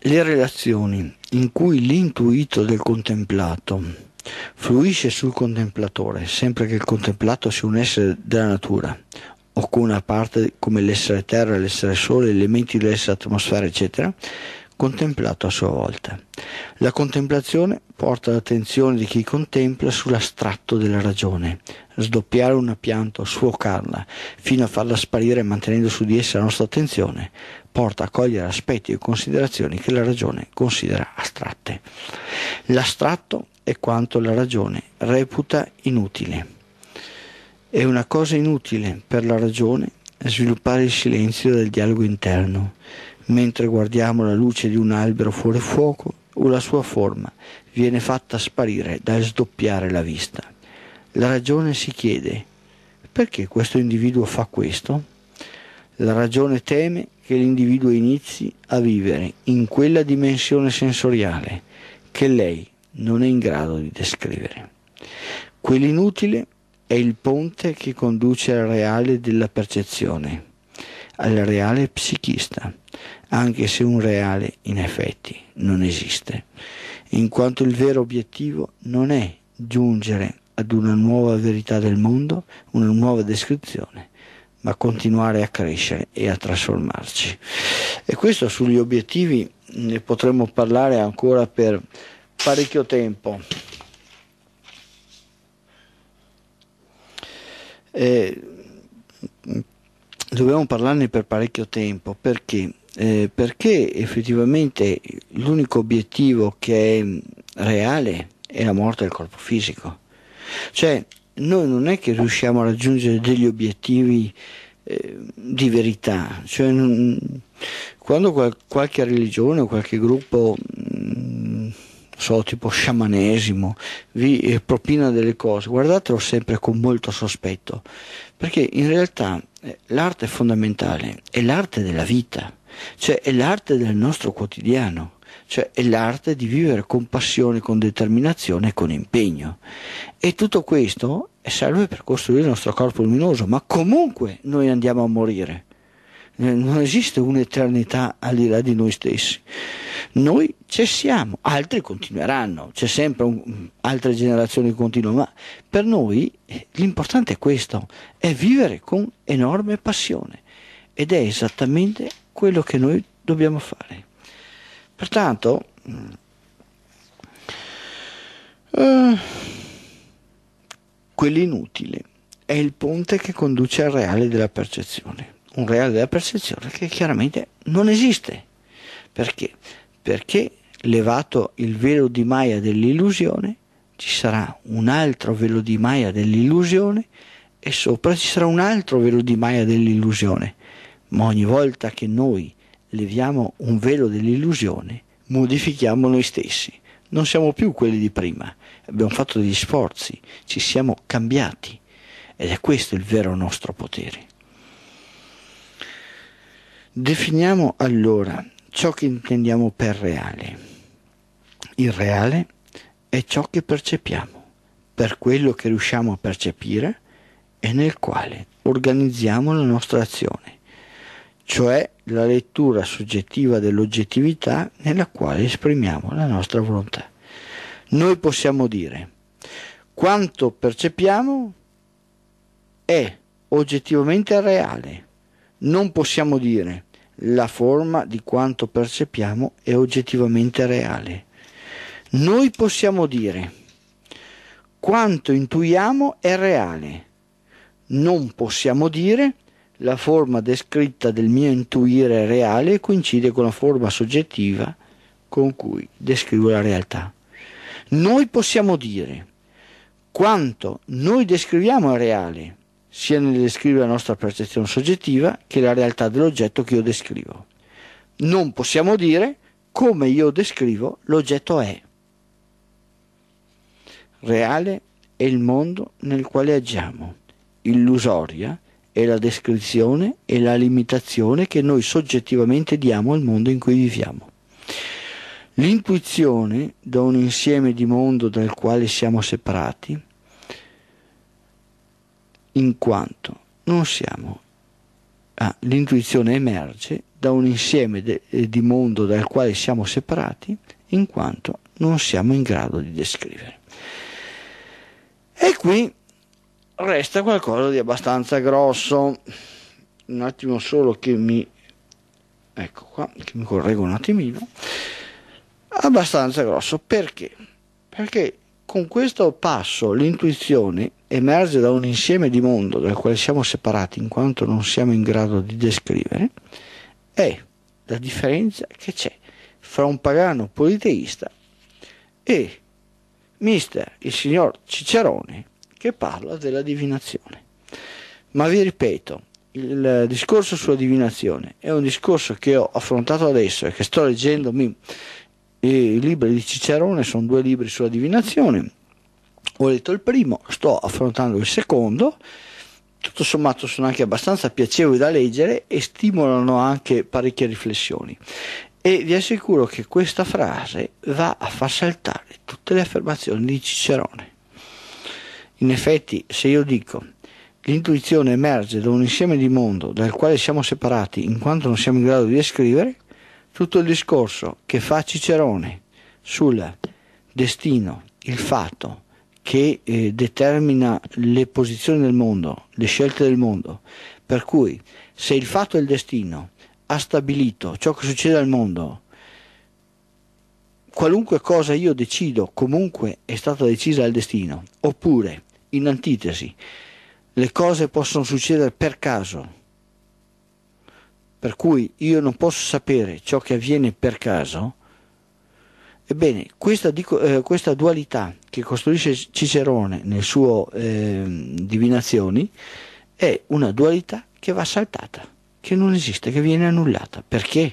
Le relazioni in cui l'intuito del contemplato fluisce sul contemplatore, sempre che il contemplato sia un essere della natura alcuna parte come l'essere terra, l'essere sole, elementi dell'essere atmosfera, eccetera, contemplato a sua volta. La contemplazione porta l'attenzione di chi contempla sull'astratto della ragione, sdoppiare una pianta, o sfocarla, fino a farla sparire mantenendo su di essa la nostra attenzione, porta a cogliere aspetti e considerazioni che la ragione considera astratte. L'astratto è quanto la ragione reputa inutile è una cosa inutile per la ragione sviluppare il silenzio del dialogo interno, mentre guardiamo la luce di un albero fuori fuoco o la sua forma viene fatta sparire dal sdoppiare la vista. La ragione si chiede perché questo individuo fa questo? La ragione teme che l'individuo inizi a vivere in quella dimensione sensoriale che lei non è in grado di descrivere. Quell'inutile è il ponte che conduce al reale della percezione, al reale psichista, anche se un reale in effetti non esiste, in quanto il vero obiettivo non è giungere ad una nuova verità del mondo, una nuova descrizione, ma continuare a crescere e a trasformarci. E questo sugli obiettivi ne potremmo parlare ancora per parecchio tempo. eh, dobbiamo parlarne per parecchio tempo perché eh, perché effettivamente l'unico obiettivo che è mm, reale è la morte del corpo fisico. Cioè, noi non è che riusciamo a raggiungere degli obiettivi eh, di verità, cioè, non, mm, quando qual- qualche religione o qualche gruppo so, tipo sciamanesimo, vi eh, propina delle cose, guardatelo sempre con molto sospetto, perché in realtà eh, l'arte fondamentale è l'arte della vita, cioè è l'arte del nostro quotidiano cioè è l'arte di vivere con passione, con determinazione e con impegno. E tutto questo serve per costruire il nostro corpo luminoso, ma comunque noi andiamo a morire. Eh, non esiste un'eternità al di là di noi stessi noi cessiamo, altri continueranno, c'è sempre un, altre generazioni che continuano, ma per noi eh, l'importante è questo, è vivere con enorme passione ed è esattamente quello che noi dobbiamo fare. Pertanto, mm, eh, quell'inutile è il ponte che conduce al reale della percezione, un reale della percezione che chiaramente non esiste. Perché? perché levato il velo di Maya dell'illusione ci sarà un altro velo di Maya dell'illusione e sopra ci sarà un altro velo di Maya dell'illusione. Ma ogni volta che noi leviamo un velo dell'illusione, modifichiamo noi stessi. Non siamo più quelli di prima, abbiamo fatto degli sforzi, ci siamo cambiati ed è questo il vero nostro potere. Definiamo allora ciò che intendiamo per reale. Il reale è ciò che percepiamo, per quello che riusciamo a percepire e nel quale organizziamo la nostra azione, cioè la lettura soggettiva dell'oggettività nella quale esprimiamo la nostra volontà. Noi possiamo dire quanto percepiamo è oggettivamente reale, non possiamo dire la forma di quanto percepiamo è oggettivamente reale. Noi possiamo dire quanto intuiamo è reale. Non possiamo dire la forma descritta del mio intuire reale coincide con la forma soggettiva con cui descrivo la realtà. Noi possiamo dire quanto noi descriviamo è reale, sia nel descrivere la nostra percezione soggettiva che la realtà dell'oggetto che io descrivo. Non possiamo dire come io descrivo l'oggetto è. Reale è il mondo nel quale agiamo, illusoria è la descrizione e la limitazione che noi soggettivamente diamo al mondo in cui viviamo. L'intuizione da un insieme di mondo dal quale siamo separati in quanto non siamo. Ah, l'intuizione emerge da un insieme de, eh, di mondo dal quale siamo separati, in quanto non siamo in grado di descrivere. E qui resta qualcosa di abbastanza grosso. Un attimo solo che mi... Ecco qua, che mi correggo un attimino. Abbastanza grosso. Perché? Perché con questo passo l'intuizione emerge da un insieme di mondo dal quale siamo separati in quanto non siamo in grado di descrivere, è la differenza che c'è fra un pagano politeista e mister il signor Cicerone che parla della divinazione. Ma vi ripeto, il discorso sulla divinazione è un discorso che ho affrontato adesso e che sto leggendo e i libri di Cicerone sono due libri sulla divinazione. Ho letto il primo, sto affrontando il secondo. Tutto sommato sono anche abbastanza piacevoli da leggere e stimolano anche parecchie riflessioni. E vi assicuro che questa frase va a far saltare tutte le affermazioni di Cicerone. In effetti, se io dico L'intuizione emerge da un insieme di mondo dal quale siamo separati in quanto non siamo in grado di descrivere, tutto il discorso che fa Cicerone sul destino, il fatto che eh, determina le posizioni del mondo, le scelte del mondo, per cui se il fatto e il destino ha stabilito ciò che succede al mondo, qualunque cosa io decido comunque è stata decisa dal destino, oppure, in antitesi, le cose possono succedere per caso, per cui io non posso sapere ciò che avviene per caso, ebbene questa, eh, questa dualità che costruisce Cicerone nel suo eh, Divinazioni è una dualità che va saltata, che non esiste, che viene annullata. Perché?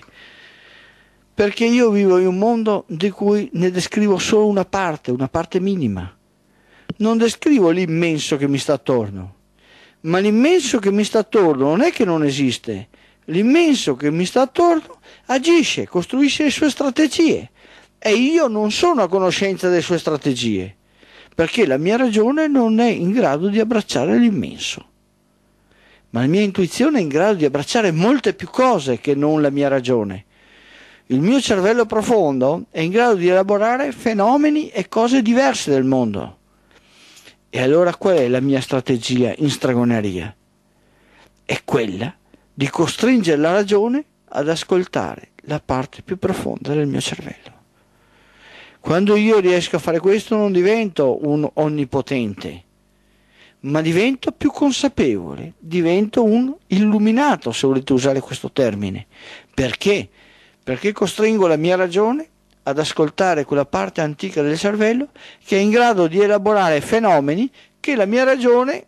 Perché io vivo in un mondo di cui ne descrivo solo una parte, una parte minima. Non descrivo l'immenso che mi sta attorno, ma l'immenso che mi sta attorno non è che non esiste, l'immenso che mi sta attorno agisce, costruisce le sue strategie e io non sono a conoscenza delle sue strategie, perché la mia ragione non è in grado di abbracciare l'immenso. Ma la mia intuizione è in grado di abbracciare molte più cose che non la mia ragione. Il mio cervello profondo è in grado di elaborare fenomeni e cose diverse del mondo. E allora qual è la mia strategia in stragoneria? È quella di costringere la ragione ad ascoltare la parte più profonda del mio cervello. Quando io riesco a fare questo non divento un onnipotente, ma divento più consapevole, divento un illuminato, se volete usare questo termine. Perché? Perché costringo la mia ragione ad ascoltare quella parte antica del cervello che è in grado di elaborare fenomeni che la mia ragione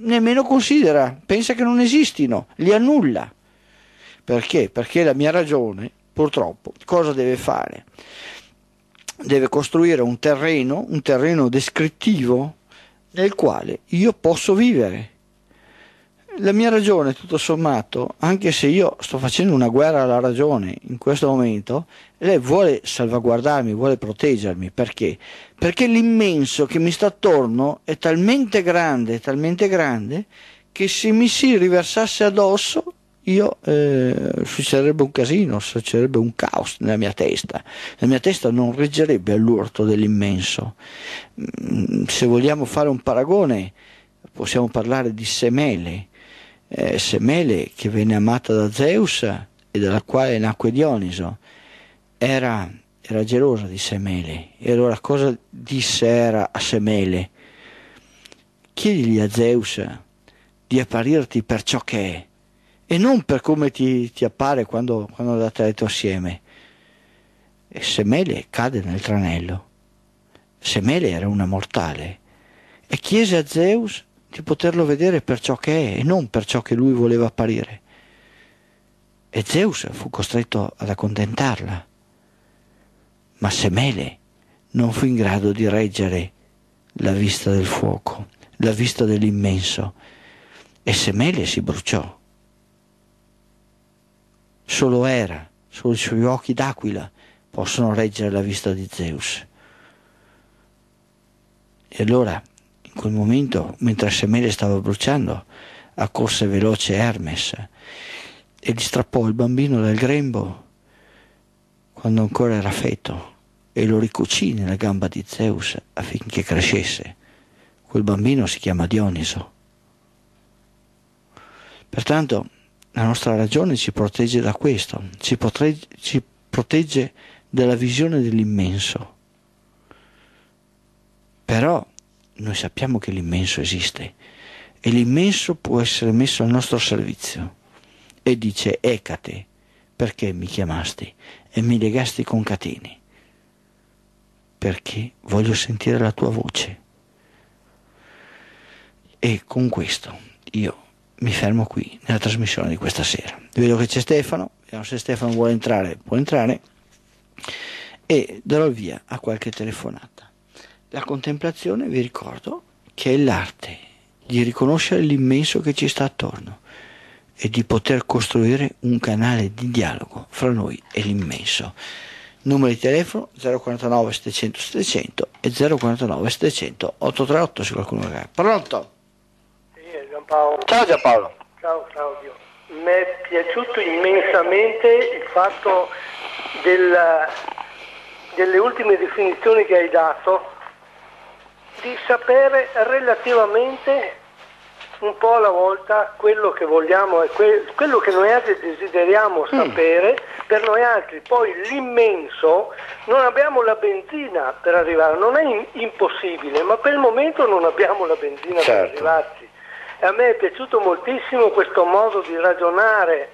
nemmeno considera, pensa che non esistino, li annulla. Perché? Perché la mia ragione, purtroppo, cosa deve fare? Deve costruire un terreno, un terreno descrittivo nel quale io posso vivere la mia ragione, tutto sommato, anche se io sto facendo una guerra alla ragione in questo momento, lei vuole salvaguardarmi, vuole proteggermi. Perché? Perché l'immenso che mi sta attorno è talmente grande, talmente grande, che se mi si riversasse addosso, io eh, succederebbe un casino, succederebbe un caos nella mia testa. La mia testa non reggerebbe all'urto dell'immenso. Mm, se vogliamo fare un paragone, possiamo parlare di semele eh, Semele, che venne amata da Zeus e dalla quale nacque Dioniso, era, era gelosa di Semele. E allora cosa disse Era a Semele? Chiedigli a Zeus di apparirti per ciò che è e non per come ti, ti appare quando, quando andate a letto assieme. E Semele cade nel tranello. Semele era una mortale e chiese a Zeus di poterlo vedere per ciò che è e non per ciò che lui voleva apparire. E Zeus fu costretto ad accontentarla. Ma Semele non fu in grado di reggere la vista del fuoco, la vista dell'immenso, e Semele si bruciò. Solo Era, solo i suoi occhi d'aquila possono reggere la vista di Zeus. E allora quel momento, mentre Semele stava bruciando, accorse veloce Hermes e gli strappò il bambino dal grembo quando ancora era feto e lo ricucì nella gamba di Zeus affinché crescesse. Quel bambino si chiama Dioniso. Pertanto la nostra ragione ci protegge da questo, ci, potre- ci protegge dalla visione dell'immenso. Però noi sappiamo che l'immenso esiste e l'immenso può essere messo al nostro servizio. E dice, Ecate, perché mi chiamasti e mi legasti con catene? Perché voglio sentire la tua voce. E con questo io mi fermo qui nella trasmissione di questa sera. Vedo che c'è Stefano, vediamo se Stefano vuole entrare, può entrare e darò via a qualche telefonata. La contemplazione, vi ricordo, che è l'arte di riconoscere l'immenso che ci sta attorno e di poter costruire un canale di dialogo fra noi e l'immenso. Numero di telefono 049 700 700 e 049 700 838 se qualcuno magari. Pronto? Sì, Gianpaolo. Ciao Giampaolo. Ciao Claudio. Mi è piaciuto immensamente il fatto della, delle ultime definizioni che hai dato di sapere relativamente un po' alla volta quello che vogliamo e que- quello che noi altri desideriamo mm. sapere mm. per noi altri. Poi l'immenso, non abbiamo la benzina per arrivare, non è in- impossibile, ma per il momento non abbiamo la benzina certo. per arrivarci. E a me è piaciuto moltissimo questo modo di ragionare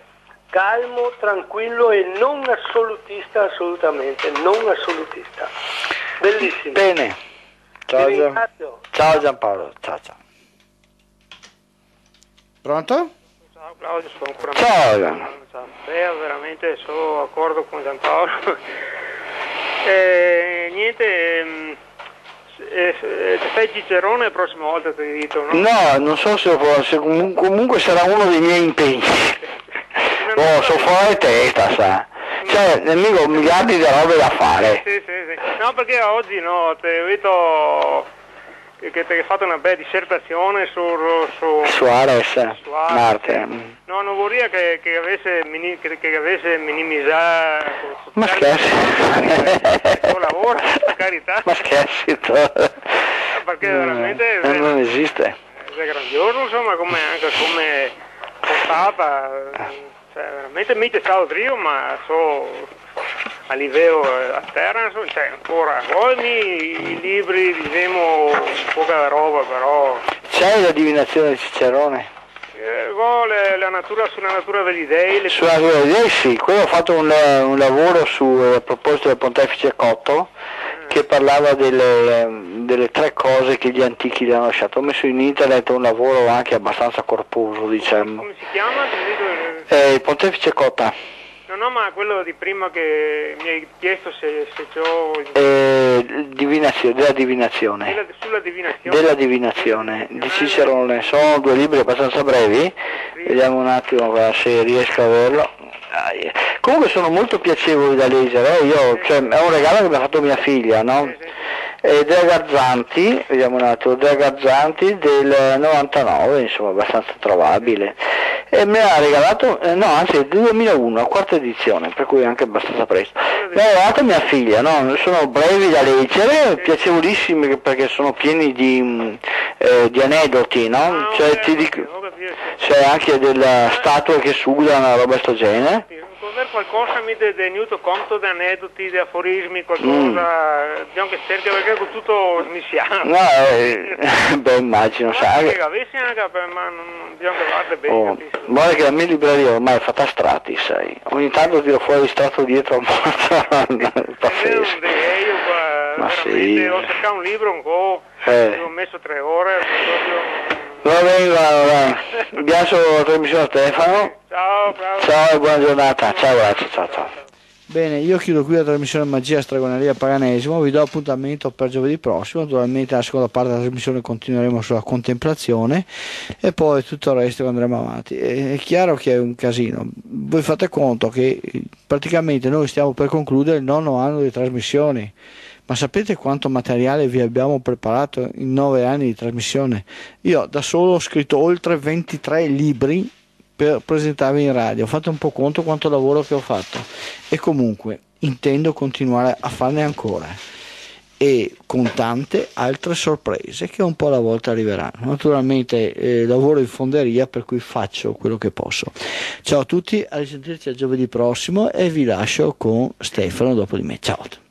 calmo, tranquillo e non assolutista assolutamente, non assolutista. Bellissimo. Bene. Ciao, Gian... ciao Giampaolo, ciao ciao. Pronto? Ciao Claudio, sono ancora Ciao Gian. Beh, veramente sono d'accordo con Giampaolo. eh, niente, eh, eh, fai Cicerone la prossima volta ti dico, no? No, non so se, può, se comunque, comunque sarà uno dei miei impegni. oh, sono fuori testa, sa. Cioè, nemico miliardi di robe da fare. Sì, sì, no, perché oggi no, ti ho detto che ti hai fatto una bella dissertazione su, su, Suarez, su Marte. No, non vorrei che, che, avesse, mini, che, che avesse minimizzato... Ma scherzi. Il tuo lavoro, per carità. Ma scherzi. Perché mm. veramente... No, eh, non esiste. È grandioso, insomma, come, anche come portata. Ah. Cioè, veramente mi ti stavo trio, ma so a livello eh, a terra, cioè ancora Golmi, i libri, diciamo, poca roba però. C'è la divinazione di Cicerone? Eh, vuole boh, la natura sulla natura degli dei. Le... Sulla natura degli dei sì, quello ho fatto un, eh, un lavoro su, a proposito del pontefice Cotto che parlava delle, delle, tre cose che gli antichi gli hanno lasciato. Ho messo in internet un lavoro anche abbastanza corposo, diciamo. Come si chiama? Eh. eh, il pontefice Cotta. No, no, ma quello di prima che mi hai chiesto se, se c'ho... Eh, divinazione, della divinazione. Della, sulla divinazione. Della divinazione. Di Cicerone. Sono due libri abbastanza brevi. Sì. Vediamo un attimo se riesco a averlo. Comunque sono molto piacevoli da leggere. Eh? Io, cioè, è un regalo che mi ha fatto mia figlia, no? Sì, sì. Eh, De Gazzanti, vediamo un attimo, De Gazzanti del 99, insomma abbastanza trovabile e me l'ha regalato, eh, no anzi è del 2001, la quarta edizione, per cui anche abbastanza presto. Me l'ha regalato mia figlia, no? sono brevi da leggere, piacevolissimi perché sono pieni di, eh, di aneddoti, no? Ah, cioè, dico, c'è anche delle statue che una roba sto genere qualcosa mi è venuto conto di aneddoti, di aforismi, qualcosa, mm. diciamo che cerca perché con tutto smissiamo. No, eh, *laughs* beh immagino, ma sai. Che avessi anche, beh, ma non, diciamo che guarda bene. Oh. Guarda che la mia libreria ormai è fatta strati, sai. Ogni tanto tiro fuori strato dietro a *laughs* Mazzarana. Eh, pazzesco. Eh, io qua, ma veramente, sì. ho cercato un libro un po', eh. ho messo tre ore, proprio... Va bene, va bene. piace la trasmissione a Stefano. Ciao, bravo. Ciao buona giornata. Ciao, grazie, ciao, ciao. Bene, io chiudo qui la trasmissione Magia Stragoneria Paganesimo, vi do appuntamento per giovedì prossimo, naturalmente la seconda parte della trasmissione continueremo sulla contemplazione e poi tutto il resto andremo avanti. È chiaro che è un casino, voi fate conto che eh, praticamente noi stiamo per concludere il nono anno di trasmissioni ma sapete quanto materiale vi abbiamo preparato in nove anni di trasmissione? Io da solo ho scritto oltre 23 libri per presentarvi in radio. Fate un po' conto quanto lavoro che ho fatto. E comunque intendo continuare a farne ancora. E con tante altre sorprese che un po' alla volta arriveranno. Naturalmente eh, lavoro in fonderia, per cui faccio quello che posso. Ciao a tutti, a risentirci a giovedì prossimo e vi lascio con Stefano dopo di me. Ciao.